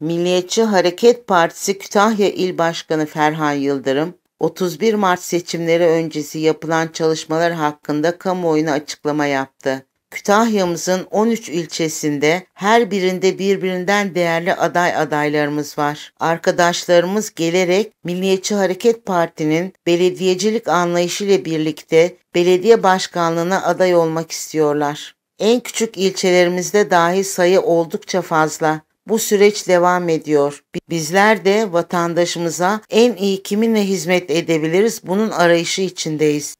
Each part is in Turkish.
Milliyetçi Hareket Partisi Kütahya İl Başkanı Ferhan Yıldırım, 31 Mart seçimleri öncesi yapılan çalışmalar hakkında kamuoyuna açıklama yaptı. Kütahya'mızın 13 ilçesinde her birinde birbirinden değerli aday adaylarımız var. Arkadaşlarımız gelerek Milliyetçi Hareket Parti'nin belediyecilik anlayışıyla birlikte belediye başkanlığına aday olmak istiyorlar. En küçük ilçelerimizde dahi sayı oldukça fazla. Bu süreç devam ediyor. Bizler de vatandaşımıza en iyi kiminle hizmet edebiliriz bunun arayışı içindeyiz.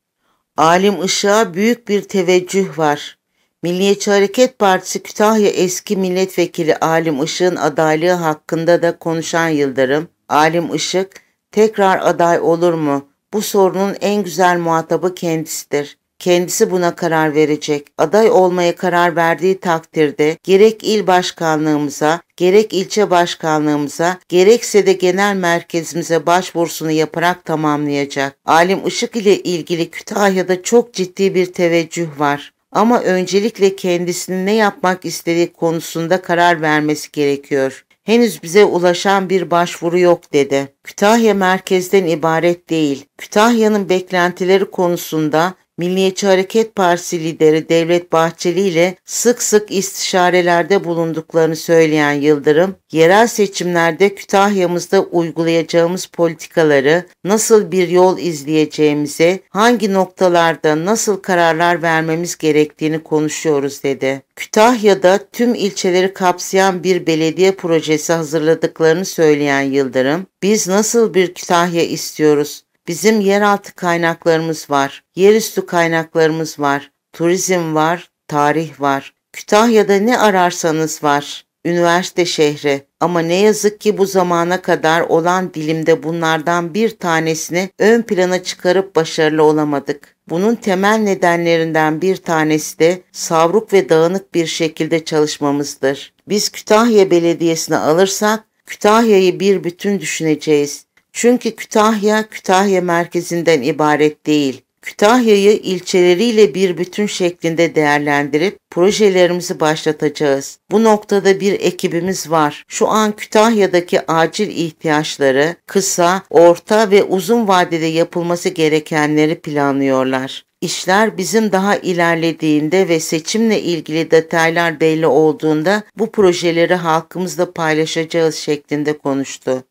Alim Işık'a büyük bir teveccüh var. Milliyetçi Hareket Partisi Kütahya eski milletvekili Alim Işık'ın adaylığı hakkında da konuşan Yıldırım, Alim Işık tekrar aday olur mu? Bu sorunun en güzel muhatabı kendisidir. Kendisi buna karar verecek. Aday olmaya karar verdiği takdirde gerek il başkanlığımıza, gerek ilçe başkanlığımıza, gerekse de genel merkezimize başvurusunu yaparak tamamlayacak. Alim Işık ile ilgili Kütahya'da çok ciddi bir teveccüh var ama öncelikle kendisinin ne yapmak istediği konusunda karar vermesi gerekiyor. Henüz bize ulaşan bir başvuru yok dedi. Kütahya merkezden ibaret değil. Kütahya'nın beklentileri konusunda Milliyetçi Hareket Partisi lideri Devlet Bahçeli ile sık sık istişarelerde bulunduklarını söyleyen Yıldırım, yerel seçimlerde Kütahya'mızda uygulayacağımız politikaları, nasıl bir yol izleyeceğimize, hangi noktalarda nasıl kararlar vermemiz gerektiğini konuşuyoruz dedi. Kütahya'da tüm ilçeleri kapsayan bir belediye projesi hazırladıklarını söyleyen Yıldırım, biz nasıl bir Kütahya istiyoruz? Bizim yeraltı kaynaklarımız var, yerüstü kaynaklarımız var, turizm var, tarih var. Kütahya'da ne ararsanız var. Üniversite şehri ama ne yazık ki bu zamana kadar olan dilimde bunlardan bir tanesini ön plana çıkarıp başarılı olamadık. Bunun temel nedenlerinden bir tanesi de savruk ve dağınık bir şekilde çalışmamızdır. Biz Kütahya Belediyesi'ni alırsak Kütahya'yı bir bütün düşüneceğiz. Çünkü Kütahya, Kütahya merkezinden ibaret değil. Kütahya'yı ilçeleriyle bir bütün şeklinde değerlendirip projelerimizi başlatacağız. Bu noktada bir ekibimiz var. Şu an Kütahya'daki acil ihtiyaçları, kısa, orta ve uzun vadede yapılması gerekenleri planlıyorlar. İşler bizim daha ilerlediğinde ve seçimle ilgili detaylar belli olduğunda bu projeleri halkımızla paylaşacağız şeklinde konuştu.